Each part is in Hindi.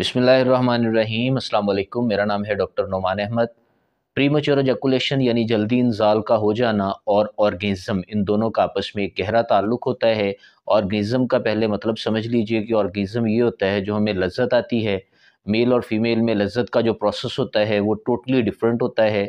अस्सलाम मेरा नाम है doctor Numan Ahmad premature ejaculation यानी जल्दी इंजाल का हो जाना और ऑर्गेनिज्म इन दोनों का आपस में एक गहरा ताल्लुक होता है ऑर्गेज़म का पहले मतलब समझ लीजिए कि ऑर्गेज़म ये होता है जो हमें लज्जत आती है मेल और फीमेल में लज्जत का जो प्रोसेस होता है वो टोटली डिफरेंट होता है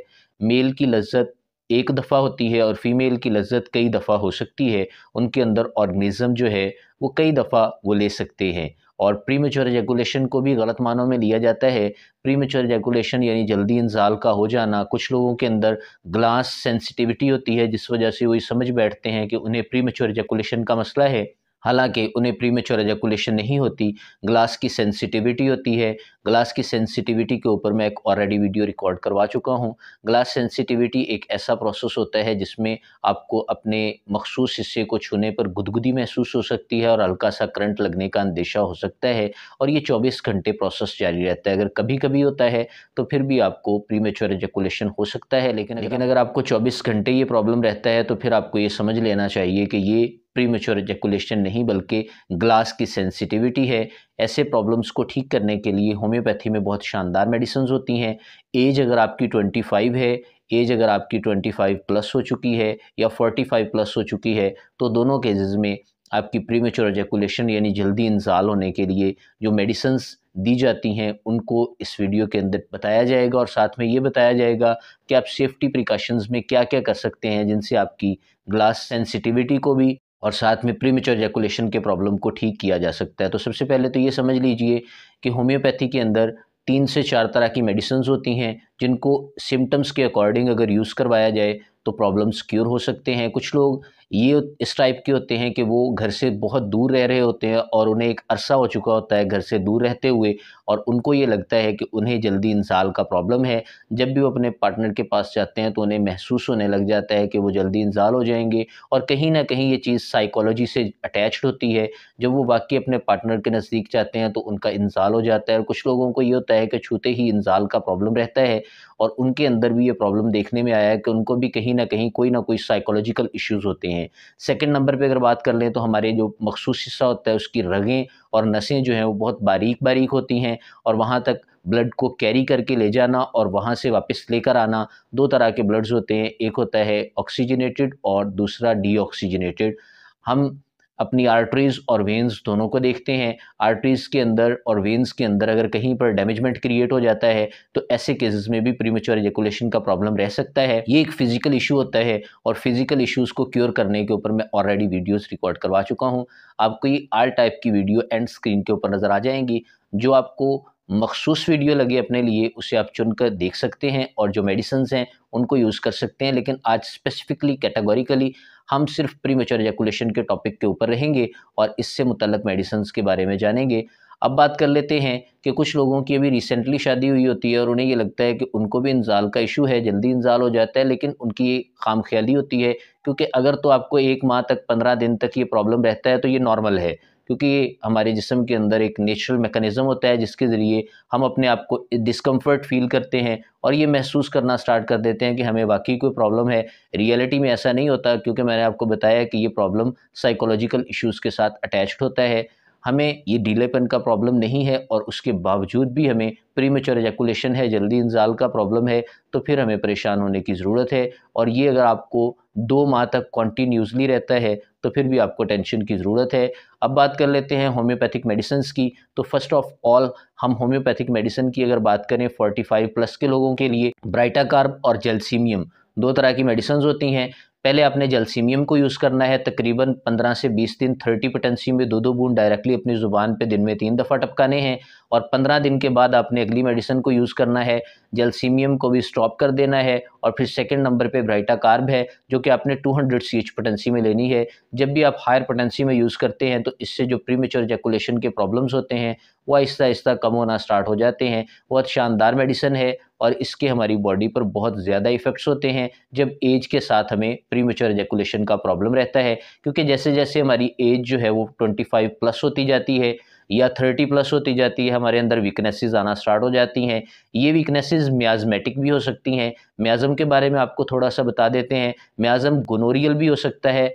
मेल की लज्जत एक दफ़ा होती है और फीमेल की लज्जत कई दफ़ा हो सकती है उनके अंदर ऑर्गेनिज्म जो है वो कई दफ़ा वो ले सकते हैं और प्री मेच्योर एजैकुलेशन को भी गलत मानों में लिया जाता है प्री मेच्योर एजैकुलेशन यानी जल्दी इंजाल का हो जाना कुछ लोगों के अंदर ग्लास सेंसिटिविटी होती है जिस वजह से वो समझ बैठते हैं कि उन्हें प्री मेच्योर एजैकुलेशन का मसला है हालांकि उन्हें प्रीमेच्योर एजकुलेशन नहीं होती ग्लास की सेंसिटिविटी होती है ग्लास की सेंसिटिविटी के ऊपर मैं एक ऑलरेडी वीडियो रिकॉर्ड करवा चुका हूँ ग्लास सेंसिटिविटी एक ऐसा प्रोसेस होता है जिसमें आपको अपने मखसूस हिस्से को छूने पर गुदगुदी महसूस हो सकती है और हल्का सा करंट लगने का अंदेशा हो सकता है और ये चौबीस घंटे प्रोसेस जारी रहता है अगर कभी कभी होता है तो फिर भी आपको प्रीमेच्योर एजकुलेशन हो सकता है लेकिन लेकिन अगर आपको चौबीस घंटे ये प्रॉब्लम रहता है तो फिर आपको ये समझ लेना चाहिए कि ये प्रीमेच्योर एजेकुलेशन नहीं बल्कि ग्लास की सेंसिटिविटी है ऐसे प्रॉब्लम्स को ठीक करने के लिए होम्योपैथी में बहुत शानदार मेडिसन होती हैं एज अगर आपकी ट्वेंटी फाइव है एज अगर आपकी ट्वेंटी फाइव प्लस हो चुकी है या फोर्टी फाइव प्लस हो चुकी है तो दोनों केसेस में आपकी प्रीमेच्योर एजेकुलेशन यानी जल्दी इंजाल होने के लिए जो मेडिसन्स दी जाती हैं उनको इस वीडियो के अंदर बताया जाएगा और साथ में ये बताया जाएगा कि आप सेफ्टी प्रिकॉशंस में क्या क्या कर सकते हैं जिनसे आपकी ग्लास सेंसिटिविटी को भी और साथ में प्रीमेचर जैकुलेशन के प्रॉब्लम को ठीक किया जा सकता है तो सबसे पहले तो ये समझ लीजिए कि होम्योपैथी के अंदर तीन से चार तरह की मेडिसिन होती हैं जिनको सिम्टम्स के अकॉर्डिंग अगर यूज़ करवाया जाए तो प्रॉब्लम्स क्योर हो सकते हैं कुछ लोग ये इस टाइप के होते हैं कि वो घर से बहुत दूर रह रहे होते हैं और उन्हें एक अरसा हो चुका होता है घर से दूर रहते हुए और उनको ये लगता है कि उन्हें जल्दी इंसाल का प्रॉब्लम है जब भी वो अपने पार्टनर के पास जाते हैं तो उन्हें महसूस होने लग जाता है कि वो जल्दी इंसाल हो जाएंगे और कहीं ना कहीं ये चीज़ साइकोलॉजी से अटैच्ड होती है जब वो बाकी अपने पार्टनर के नज़दीक जाते हैं तो उनका इंसाल हो जाता है और कुछ लोगों को ये होता है कि छूते ही इंसाल का प्रॉब्लम रहता है और उनके अंदर भी ये प्रॉब्लम देखने में आया है कि उनको भी कहीं ना कहीं कोई ना कोई साइकोलॉजिकल इश्यूज़ होते हैं हैं सेकंड नंबर पे अगर बात कर लें तो हमारे जो मखसूस हिस्सा होता है उसकी रगें और नसें जो हैं वो बहुत बारीक बारीक होती हैं और वहाँ तक ब्लड को कैरी करके ले जाना और वहाँ से वापस लेकर आना दो तरह के ब्लड्स होते हैं एक होता है ऑक्सीजनेटेड और दूसरा डी हम अपनी आर्टरीज और वेंस दोनों को देखते हैं आर्टरीज के अंदर और वेंस के अंदर अगर कहीं पर डैमेजमेंट क्रिएट हो जाता है तो ऐसे केसेस में भी प्रीमेच्योर एजेकुलेशन का प्रॉब्लम रह सकता है ये एक फिजिकल इशू होता है और फिजिकल इशूज़ को क्योर करने के ऊपर मैं ऑलरेडी वीडियोज़ रिकॉर्ड करवा चुका हूँ आपको ये आर टाइप की वीडियो एंड स्क्रीन के ऊपर नज़र आ जाएंगी जो आपको मखसूस वीडियो लगे अपने लिए उसे आप चुनकर देख सकते हैं और जो मेडिसन हैं उनको यूज़ कर सकते हैं लेकिन आज स्पेसिफिकली कैटेगोरिकली हम सिर्फ प्री मेचर एजकुलेशन के टॉपिक के ऊपर रहेंगे और इससे मुतलक मेडिसन के बारे में जानेंगे अब बात कर लेते हैं कि कुछ लोगों की अभी रिसेंटली शादी हुई होती है और उन्हें ये लगता है कि उनको भी इंजाल का इशू है जल्दी इंजाल हो जाता है लेकिन उनकी ये खाम ख्याली होती है क्योंकि अगर तो आपको एक माह तक पंद्रह दिन तक ये प्रॉब्लम रहता है तो ये नॉर्मल है क्योंकि हमारे जिसम के अंदर एक नेचुरल मेकनिज़म होता है जिसके ज़रिए हम अपने आप को डिसकम्फर्ट फील करते हैं और ये महसूस करना स्टार्ट कर देते हैं कि हमें वाकई कोई प्रॉब्लम है रियलिटी में ऐसा नहीं होता क्योंकि मैंने आपको बताया कि ये प्रॉब्लम साइकोलॉजिकल इश्यूज़ के साथ अटैच्ड होता है हमें ये डीलेपन का प्रॉब्लम नहीं है और उसके बावजूद भी हमें प्रीमेचर एजैकुलेशन है जल्दी इंजाल का प्रॉब्लम है तो फिर हमें परेशान होने की ज़रूरत है और ये अगर आपको दो माह तक कॉन्टीन्यूसली रहता है तो फिर भी आपको टेंशन की ज़रूरत है अब बात कर लेते हैं होम्योपैथिक मेडिसिन की तो फर्स्ट ऑफ ऑल हम होम्योपैथिक मेडिसिन की अगर बात करें फोर्टी प्लस के लोगों के लिए ब्राइटाकार्ब और जेल्सीमियम दो तरह की मेडिसन्स होती हैं पहले आपने जलसीमियम को यूज़ करना है तकरीबन 15 से 20 दिन 30 पोटेंसी में दो दो बूंद डायरेक्टली अपनी ज़ुबान पे दिन में तीन दफ़ा टपकाने हैं और 15 दिन के बाद आपने अगली मेडिसिन को यूज़ करना है जेलसीमियम को भी स्टॉप कर देना है और फिर सेकेंड नंबर पर ब्राइटा कार्ब है जो कि आपने two hundred C H potency में लेनी है जब भी आप हायर पोटेंसी में यूज़ करते हैं तो इससे जो प्रीमेचर जैकुलेशन के प्रॉब्लम्स होते हैं वो आहिस्ता आहिस्ता कम होना स्टार्ट हो जाते हैं बहुत शानदार मेडिसन है और इसके हमारी बॉडी पर बहुत ज़्यादा इफ़ेक्ट्स होते हैं जब एज के साथ हमें प्रीमेचर जैकुलेशन का प्रॉब्लम रहता है क्योंकि जैसे जैसे हमारी एज जो है वो ट्वेंटी फाइव प्लस होती जाती है या थर्टी प्लस होती जाती है हमारे अंदर वीकनेसेस आना स्टार्ट हो जाती हैं ये वीकनेसेस म्याजमेटिक भी हो सकती हैं म्याज़म के बारे में आपको थोड़ा सा बता देते हैं म्याज़म गोनोरियल भी हो सकता है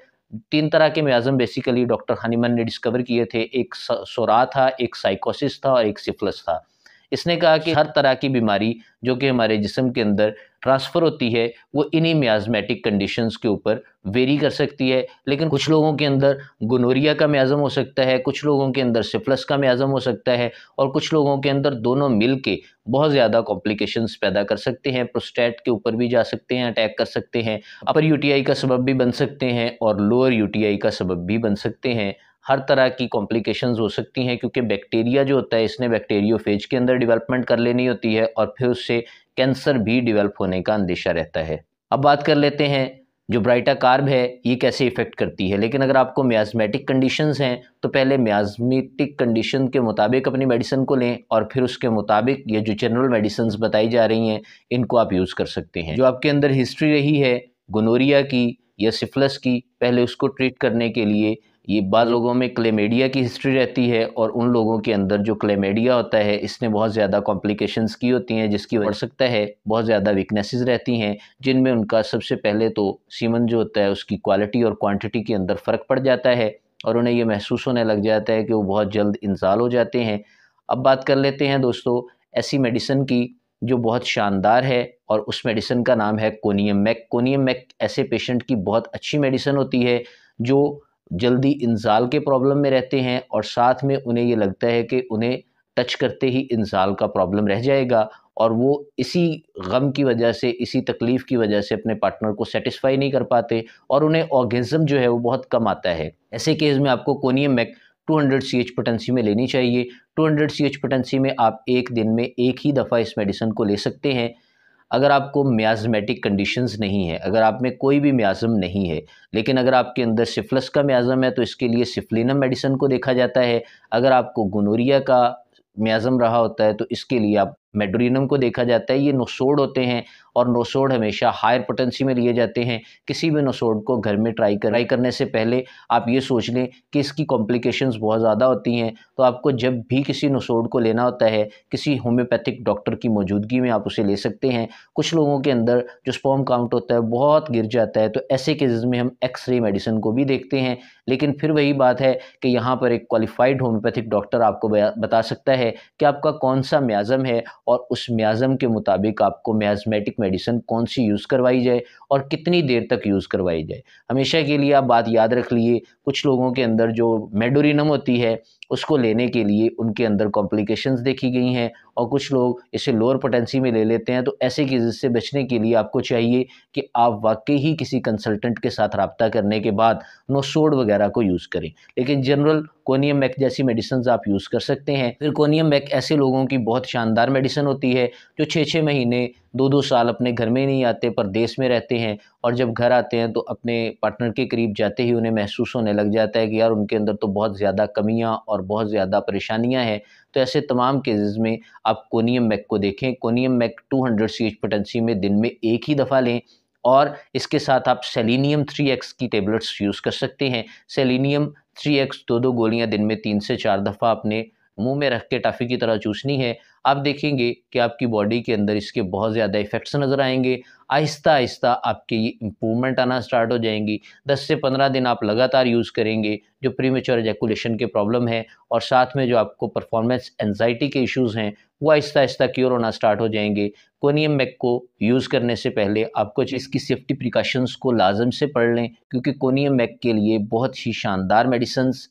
तीन तरह के म्याज़म बेसिकली डॉक्टर हनीमन ने डिस्कवर किए थे एक सोरा था एक साइकोसिस था और एक सिफलस था इसने कहा कि हर तरह की बीमारी जो कि हमारे जिसम के अंदर ट्रांसफ़र होती है वो इन्हीं म्याजमेटिक कंडीशंस के ऊपर वेरी कर सकती है लेकिन कुछ लोगों के अंदर गनोरिया का म्याज़म हो सकता है कुछ लोगों के अंदर सिफलस का म्याज़म हो सकता है और कुछ लोगों के अंदर दोनों मिल के बहुत ज़्यादा कॉम्प्लिकेशंस पैदा कर सकते हैं प्रोस्टेट के ऊपर भी जा सकते हैं अटैक कर सकते हैं अपर यू का सबब भी बन सकते हैं और लोअर यू का सबब भी बन सकते हैं हर तरह की कॉम्प्लिकेशंस हो सकती हैं क्योंकि बैक्टीरिया जो होता है इसने फेज के अंदर डेवलपमेंट कर लेनी होती है और फिर उससे कैंसर भी डेवलप होने का अंदेशा रहता है अब बात कर लेते हैं जो ब्राइटा कार्ब है ये कैसे इफ़ेक्ट करती है लेकिन अगर आपको म्याजमेटिक कंडीशंस हैं तो पहले म्याजमेटिक कंडीशन के मुताबिक अपनी मेडिसिन को लें और फिर उसके मुताबिक ये जो जनरल मेडिसिन बताई जा रही हैं इनको आप यूज़ कर सकते हैं जो आपके अंदर हिस्ट्री रही है गोनोरिया की या सिफलस की पहले उसको ट्रीट करने के लिए ये बाद लोगों में क्लेमेडिया की हिस्ट्री रहती है और उन लोगों के अंदर जो क्लेमेडिया होता है इसने बहुत ज़्यादा कॉम्प्लिकेशंस की होती हैं जिसकी बढ़ सकता है बहुत ज़्यादा वीकनेसेस रहती हैं जिनमें उनका सबसे पहले तो सीमन जो होता है उसकी क्वालिटी और क्वांटिटी के अंदर फ़र्क पड़ जाता है और उन्हें ये महसूस होने लग जाता है कि वो बहुत जल्द इंसाल हो जाते हैं अब बात कर लेते हैं दोस्तों ऐसी मेडिसन की जो बहुत शानदार है और उस मेडिसन का नाम है कोनियम मैक कोनियम मैक ऐसे पेशेंट की बहुत अच्छी मेडिसन होती है जो जल्दी इंसाल के प्रॉब्लम में रहते हैं और साथ में उन्हें ये लगता है कि उन्हें टच करते ही इंसाल का प्रॉब्लम रह जाएगा और वो इसी गम की वजह से इसी तकलीफ़ की वजह से अपने पार्टनर को सेटिस्फाई नहीं कर पाते और उन्हें ऑर्गेज़म जो है वो बहुत कम आता है ऐसे केस में आपको conium mac 200 C H potency में लेनी चाहिए 200 सी एच पोटेंसी में आप एक दिन में एक ही दफ़ा इस मेडिसन को ले सकते हैं अगर आपको म्याजमेटिक कंडीशंस नहीं है अगर आप में कोई भी म्याज़म नहीं है लेकिन अगर आपके अंदर सिफलस का म्याज़म है तो इसके लिए सिफलिनम मेडिसन को देखा जाता है अगर आपको गनोरिया का म्याज़म रहा होता है तो इसके लिए आप मेडोरिनम को देखा जाता है ये नोसोड होते हैं और नोसोड हमेशा हायर पोटेंसी में लिए जाते हैं किसी भी नोसोड को घर में ट्राई कर ट्राई करने से पहले आप ये सोच लें कि इसकी कॉम्प्लिकेशंस बहुत ज़्यादा होती हैं तो आपको जब भी किसी नोसोड को लेना होता है किसी होम्योपैथिक डॉक्टर की मौजूदगी में आप उसे ले सकते हैं कुछ लोगों के अंदर जो स्पॉम काउंट होता है बहुत गिर जाता है तो ऐसे केसेस में हम एक्सरे मेडिसिन को भी देखते हैं लेकिन फिर वही बात है कि यहाँ पर एक क्वालिफाइड होम्योपैथिक डॉक्टर आपको बता सकता है कि आपका कौन सा म्याज़म है और उस म्याज़म के मुताबिक आपको म्याजमेटिक मेडिसिन कौन सी यूज़ करवाई जाए और कितनी देर तक यूज़ करवाई जाए हमेशा के लिए आप बात याद रख लिए कुछ लोगों के अंदर जो मेडोरिनम होती है उसको लेने के लिए उनके अंदर कॉम्प्लिकेशंस देखी गई हैं और कुछ लोग इसे लोअर पोटेंसी में ले लेते हैं तो ऐसे केसेस से बचने के लिए आपको चाहिए कि आप वाकई ही किसी कंसल्टेंट के साथ रबता करने के बाद नोसोड वगैरह को यूज़ करें लेकिन जनरल कोनियम मैक जैसी मेडिसन आप यूज़ कर सकते हैं फिर कोनियम मैक ऐसे लोगों की बहुत शानदार मेडिसन होती है जो छः छः महीने दो दो साल अपने घर में नहीं आते परदेश में रहते हैं और जब घर आते हैं तो अपने पार्टनर के करीब जाते ही उन्हें महसूस होने लग जाता है कि यार उनके अंदर तो बहुत ज़्यादा कमियां और बहुत ज़्यादा परेशानियां हैं तो ऐसे तमाम केसेस में आप कोनियम मैक को देखें conium mac 200 hundred C H potency में दिन में एक ही दफ़ा लें और इसके साथ आप सेलिनियम थ्री एक्स की टेबलेट्स यूज़ कर सकते हैं सेलिनियम थ्री एक्स दो दो गोलियाँ दिन में तीन से चार दफ़ा अपने मुंह में रख के टाफी की तरह चूसनी है आप देखेंगे कि आपकी बॉडी के अंदर इसके बहुत ज़्यादा इफेक्ट्स नज़र आएंगे आहिस्ता आहिस्ता आपकी इम्प्रूवमेंट आना स्टार्ट हो जाएंगी 10 से 15 दिन आप लगातार यूज़ करेंगे जो प्रीमेच्योर एजैकुलेशन के प्रॉब्लम है और साथ में जो आपको परफॉर्मेंस एनजाइटी के इशूज़ हैं वो आहिस्ता आहिस्ता क्योर होना स्टार्ट हो जाएंगे कोनियम मैक को यूज़ करने से पहले आप कुछ इसकी सेफ्टी प्रिकॉशंस को लाजम से पढ़ लें क्योंकि कोनियम मैक के लिए बहुत ही शानदार मेडिसन्स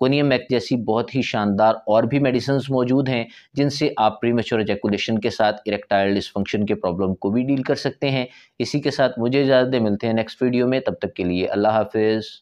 कोनियम एक्ट जैसी बहुत ही शानदार और भी मेडिसिन मौजूद हैं जिनसे आप प्रीमेच्योर एजैकुलेशन के साथ इरेक्टाइल डिस्फंक्शन के प्रॉब्लम को भी डील कर सकते हैं इसी के साथ मुझे इजाज़त मिलते हैं नेक्स्ट वीडियो में तब तक के लिए अल्लाह हाफिज़